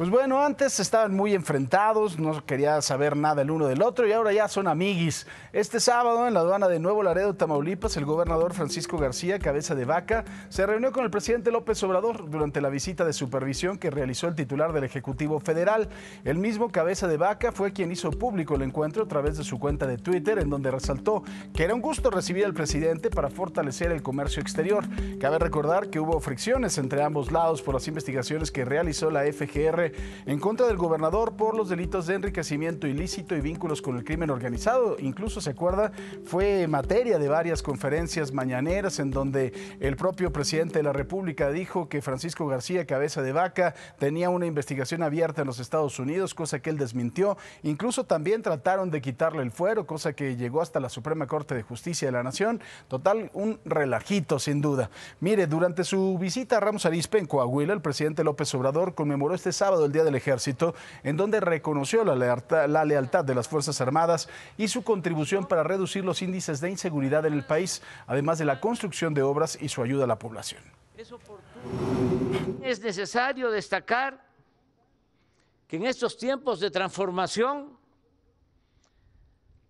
Pues bueno, antes estaban muy enfrentados, no quería saber nada el uno del otro y ahora ya son amiguis. Este sábado en la aduana de Nuevo Laredo, Tamaulipas, el gobernador Francisco García, cabeza de vaca, se reunió con el presidente López Obrador durante la visita de supervisión que realizó el titular del Ejecutivo Federal. El mismo cabeza de vaca fue quien hizo público el encuentro a través de su cuenta de Twitter, en donde resaltó que era un gusto recibir al presidente para fortalecer el comercio exterior. Cabe recordar que hubo fricciones entre ambos lados por las investigaciones que realizó la FGR en contra del gobernador por los delitos de enriquecimiento ilícito y vínculos con el crimen organizado. Incluso, se acuerda, fue materia de varias conferencias mañaneras en donde el propio presidente de la República dijo que Francisco García Cabeza de Vaca tenía una investigación abierta en los Estados Unidos, cosa que él desmintió. Incluso también trataron de quitarle el fuero, cosa que llegó hasta la Suprema Corte de Justicia de la Nación. Total, un relajito, sin duda. Mire, durante su visita a Ramos Arispe en Coahuila, el presidente López Obrador conmemoró este sábado el Día del Ejército, en donde reconoció la lealtad de las Fuerzas Armadas y su contribución para reducir los índices de inseguridad en el país, además de la construcción de obras y su ayuda a la población. Es necesario destacar que en estos tiempos de transformación,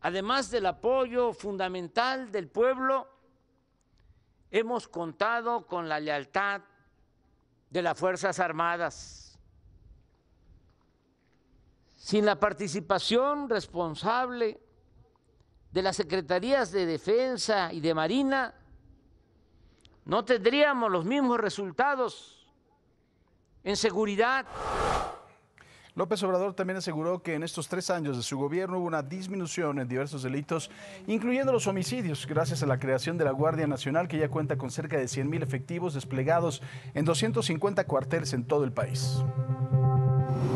además del apoyo fundamental del pueblo, hemos contado con la lealtad de las Fuerzas Armadas sin la participación responsable de las secretarías de defensa y de marina, no tendríamos los mismos resultados en seguridad. López Obrador también aseguró que en estos tres años de su gobierno hubo una disminución en diversos delitos, incluyendo los homicidios, gracias a la creación de la Guardia Nacional, que ya cuenta con cerca de 100 mil efectivos desplegados en 250 cuarteles en todo el país.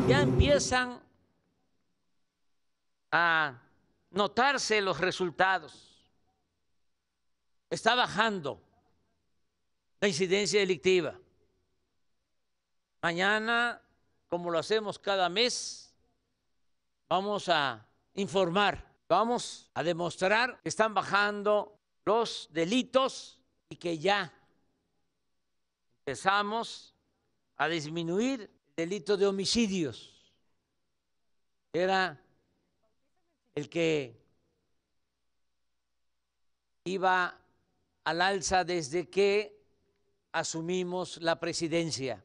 Ya empiezan a notarse los resultados. Está bajando la incidencia delictiva. Mañana, como lo hacemos cada mes, vamos a informar, vamos a demostrar que están bajando los delitos y que ya empezamos a disminuir el delito de homicidios. Era el que iba al alza desde que asumimos la presidencia.